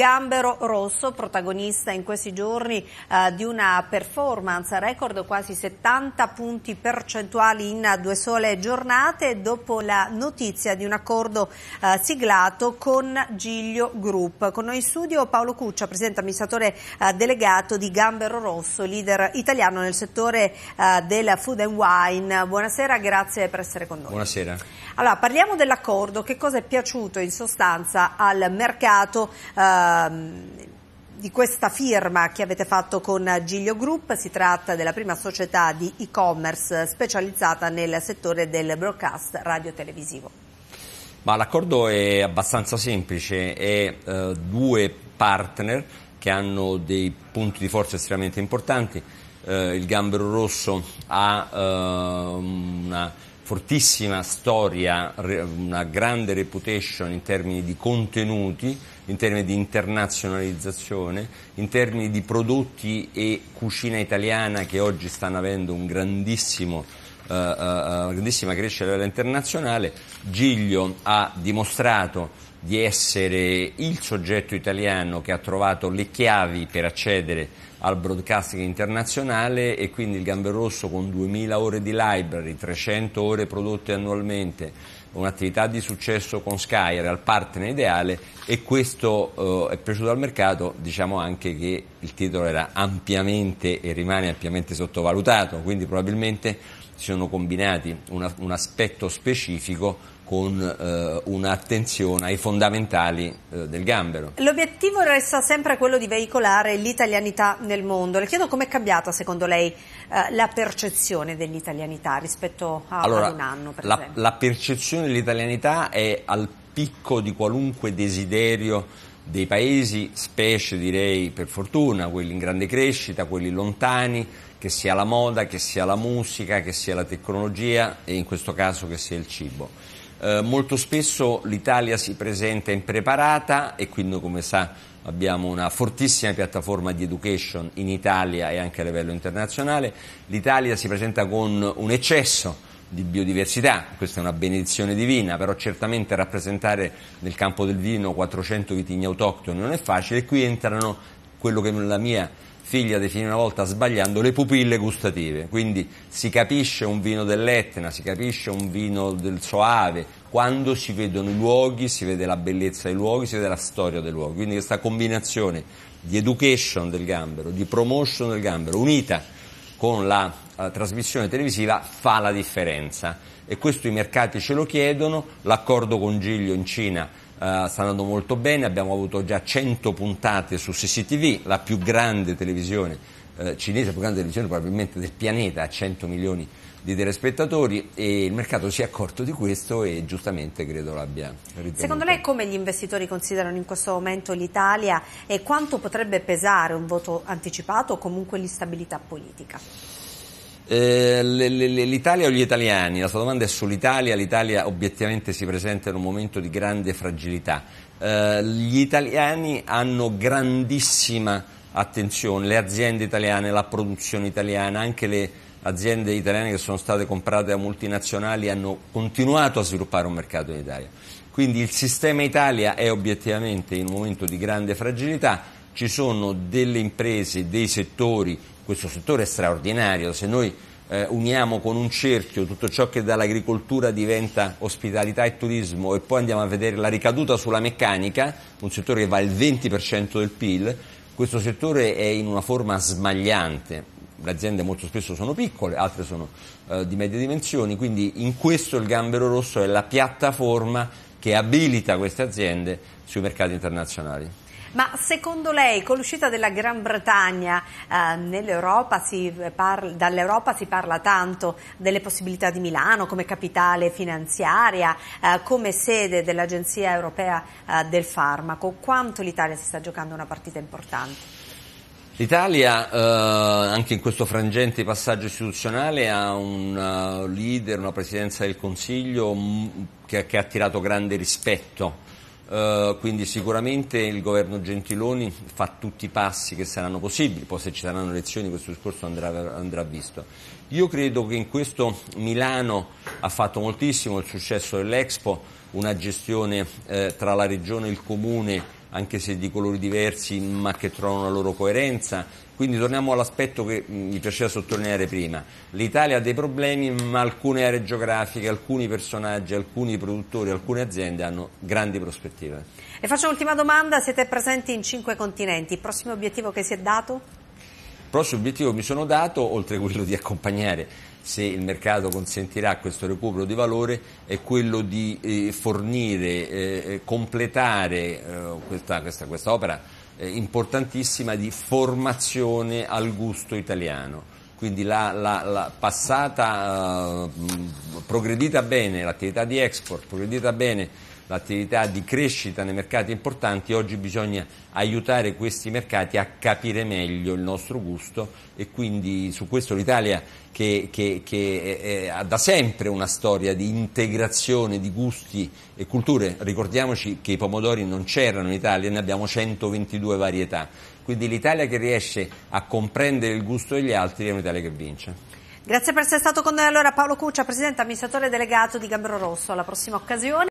Gambero Rosso, protagonista in questi giorni eh, di una performance record, quasi 70 punti percentuali in due sole giornate, dopo la notizia di un accordo eh, siglato con Giglio Group. Con noi in studio Paolo Cuccia, presidente amministratore eh, delegato di Gambero Rosso, leader italiano nel settore eh, del food and wine. Buonasera, grazie per essere con noi. Buonasera. Allora, parliamo dell'accordo, che cosa è piaciuto in sostanza al mercato? Eh, Ehm, di questa firma che avete fatto con Giglio Group, si tratta della prima società di e-commerce specializzata nel settore del broadcast radio-televisivo. radiotelevisivo. l'accordo è abbastanza semplice, è eh, due partner che hanno dei punti di forza estremamente importanti. Eh, il Gambero Rosso ha eh, una fortissima storia, una grande reputation in termini di contenuti, in termini di internazionalizzazione, in termini di prodotti e cucina italiana che oggi stanno avendo un grandissimo Uh, uh, grandissima crescita a livello internazionale, Giglio ha dimostrato di essere il soggetto italiano che ha trovato le chiavi per accedere al broadcasting internazionale e quindi il Gambero Rosso con 2000 ore di library, 300 ore prodotte annualmente, un'attività di successo con Sky era il partner ideale e questo eh, è piaciuto al mercato, diciamo anche che il titolo era ampiamente e rimane ampiamente sottovalutato, quindi probabilmente si sono combinati una, un aspetto specifico con eh, un'attenzione ai fondamentali eh, del gambero. L'obiettivo resta sempre quello di veicolare l'italianità nel mondo. Le chiedo com'è cambiata secondo lei eh, la percezione dell'italianità rispetto a, allora, ad un anno? Per la, la percezione dell'italianità è al picco di qualunque desiderio dei paesi, specie direi per fortuna, quelli in grande crescita, quelli lontani, che sia la moda, che sia la musica, che sia la tecnologia e in questo caso che sia il cibo. Eh, molto spesso l'Italia si presenta impreparata e quindi come sa abbiamo una fortissima piattaforma di education in Italia e anche a livello internazionale. L'Italia si presenta con un eccesso di biodiversità, questa è una benedizione divina, però certamente rappresentare nel campo del vino 400 vitigni autoctoni non è facile e qui entrano quello che nella mia figlia definì una volta sbagliando le pupille gustative, quindi si capisce un vino dell'Etna, si capisce un vino del Soave, quando si vedono i luoghi, si vede la bellezza dei luoghi, si vede la storia dei luoghi, quindi questa combinazione di education del gambero, di promotion del gambero, unita con la, la eh, trasmissione televisiva fa la differenza e questo i mercati ce lo chiedono, l'accordo con Giglio in Cina eh, sta andando molto bene, abbiamo avuto già 100 puntate su CCTV, la più grande televisione eh, cinese, la più grande televisione probabilmente del pianeta, a 100 milioni di telespettatori e il mercato si è accorto di questo e giustamente credo l'abbia ritenuto. Secondo lei come gli investitori considerano in questo momento l'Italia e quanto potrebbe pesare un voto anticipato o comunque l'instabilità politica? Eh, L'Italia o gli italiani? La sua domanda è sull'Italia. L'Italia obiettivamente si presenta in un momento di grande fragilità. Eh, gli italiani hanno grandissima attenzione, le aziende italiane, la produzione italiana, anche le aziende italiane che sono state comprate da multinazionali hanno continuato a sviluppare un mercato in Italia. Quindi il sistema Italia è obiettivamente in un momento di grande fragilità, ci sono delle imprese, dei settori, questo settore è straordinario, se noi eh, uniamo con un cerchio tutto ciò che dall'agricoltura diventa ospitalità e turismo e poi andiamo a vedere la ricaduta sulla meccanica, un settore che va al 20% del PIL, questo settore è in una forma smagliante. Le aziende molto spesso sono piccole, altre sono eh, di medie dimensioni, quindi in questo il gambero rosso è la piattaforma che abilita queste aziende sui mercati internazionali. Ma secondo lei con l'uscita della Gran Bretagna eh, parla, dall'Europa si parla tanto delle possibilità di Milano come capitale finanziaria, eh, come sede dell'Agenzia Europea eh, del Farmaco. Quanto l'Italia si sta giocando una partita importante? L'Italia, eh, anche in questo frangente passaggio istituzionale, ha un uh, leader, una presidenza del Consiglio mh, mm, che, che, ha attirato grande rispetto Uh, quindi sicuramente il governo Gentiloni fa tutti i passi che saranno possibili, poi se ci saranno elezioni questo discorso andrà, andrà visto. Io credo che in questo Milano ha fatto moltissimo il successo dell'Expo, una gestione eh, tra la regione e il comune anche se di colori diversi, ma che trovano la loro coerenza. Quindi torniamo all'aspetto che mm, mi piaceva sottolineare prima. L'Italia ha dei problemi, ma alcune aree geografiche, alcuni personaggi, alcuni produttori, alcune aziende hanno grandi prospettive. E faccio un'ultima domanda, siete presenti in cinque continenti, il prossimo obiettivo che si è dato? Il prossimo obiettivo che mi sono dato, oltre a quello di accompagnare se il mercato consentirà questo recupero di valore, è quello di eh, fornire, eh, completare eh, questa, questa, questa, opera importantissima di formazione al gusto italiano. Quindi la, la, la passata, progredita bene l'attività di export, progredita bene l'attività di crescita nei mercati importanti, oggi bisogna aiutare questi mercati a capire meglio il nostro gusto e quindi su questo l'Italia che, che, che ha da sempre una storia di integrazione di gusti e culture, ricordiamoci che i pomodori non c'erano in Italia, ne abbiamo 122 varietà, quindi l'Italia che riesce a comprendere il gusto degli altri è un'Italia che vince. Grazie per essere stato con noi allora Paolo Cuccia, Presidente Amministratore Delegato di Gambro Rosso, alla prossima occasione.